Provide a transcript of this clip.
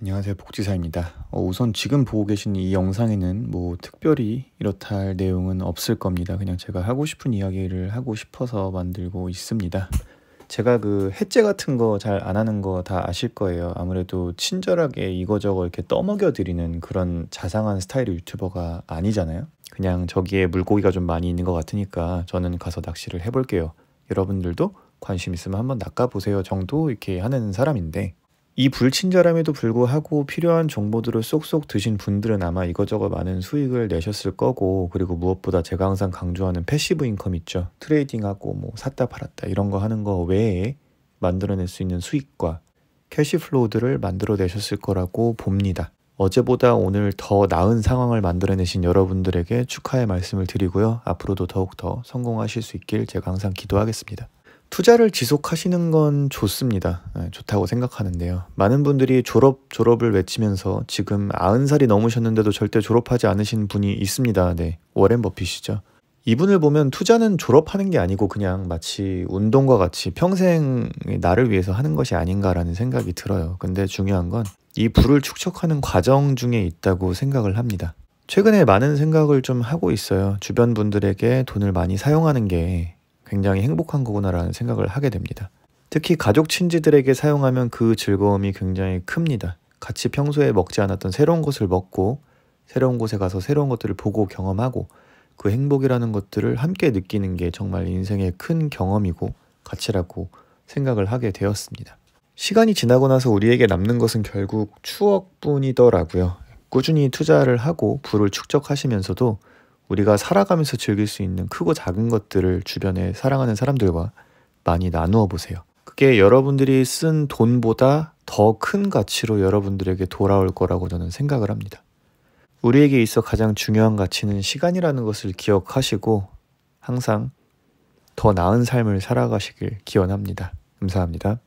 안녕하세요 복지사입니다 어, 우선 지금 보고 계신 이 영상에는 뭐 특별히 이렇다 할 내용은 없을 겁니다 그냥 제가 하고 싶은 이야기를 하고 싶어서 만들고 있습니다 제가 그 해체 같은 거 잘 안 하는 거 다 아실 거예요 아무래도 친절하게 이거저거 이렇게 떠먹여 드리는 그런 자상한 스타일의 유튜버가 아니잖아요 그냥 저기에 물고기가 좀 많이 있는 것 같으니까 저는 가서 낚시를 해볼게요 여러분들도 관심 있으면 한번 낚아보세요 정도 이렇게 하는 사람인데 이 불친절함에도 불구하고 필요한 정보들을 쏙쏙 드신 분들은 아마 이것저것 많은 수익을 내셨을 거고 그리고 무엇보다 제가 항상 강조하는 패시브 인컴 있죠 트레이딩하고 뭐 샀다 팔았다 이런 거 하는 거 외에 만들어낼 수 있는 수익과 캐시플로우들을 만들어내셨을 거라고 봅니다 어제보다 오늘 더 나은 상황을 만들어내신 여러분들에게 축하의 말씀을 드리고요 앞으로도 더욱더 성공하실 수 있길 제가 항상 기도하겠습니다 투자를 지속하시는 건 좋습니다. 예, 좋다고 생각하는데요. 많은 분들이 졸업, 졸업을 외치면서 지금 90살이 넘으셨는데도 절대 졸업하지 않으신 분이 있습니다. 네. 워렌 버핏이죠. 이분을 보면 투자는 졸업하는 게 아니고 그냥 마치 운동과 같이 평생 나를 위해서 하는 것이 아닌가라는 생각이 들어요. 근데 중요한 건 이 부를 축적하는 과정 중에 있다고 생각을 합니다. 최근에 많은 생각을 좀 하고 있어요. 주변 분들에게 돈을 많이 사용하는 게 굉장히 행복한 거구나라는 생각을 하게 됩니다. 특히 가족 친지들에게 사용하면 그 즐거움이 굉장히 큽니다. 같이 평소에 먹지 않았던 새로운 것을 먹고 새로운 곳에 가서 새로운 것들을 보고 경험하고 그 행복이라는 것들을 함께 느끼는 게 정말 인생의 큰 경험이고 가치라고 생각을 하게 되었습니다. 시간이 지나고 나서 우리에게 남는 것은 결국 추억뿐이더라고요. 꾸준히 투자를 하고 부를 축적하시면서도 우리가 살아가면서 즐길 수 있는 크고 작은 것들을 주변에 사랑하는 사람들과 많이 나누어 보세요. 그게 여러분들이 쓴 돈보다 더 큰 가치로 여러분들에게 돌아올 거라고 저는 생각을 합니다. 우리에게 있어 가장 중요한 가치는 시간이라는 것을 기억하시고 항상 더 나은 삶을 살아가시길 기원합니다. 감사합니다.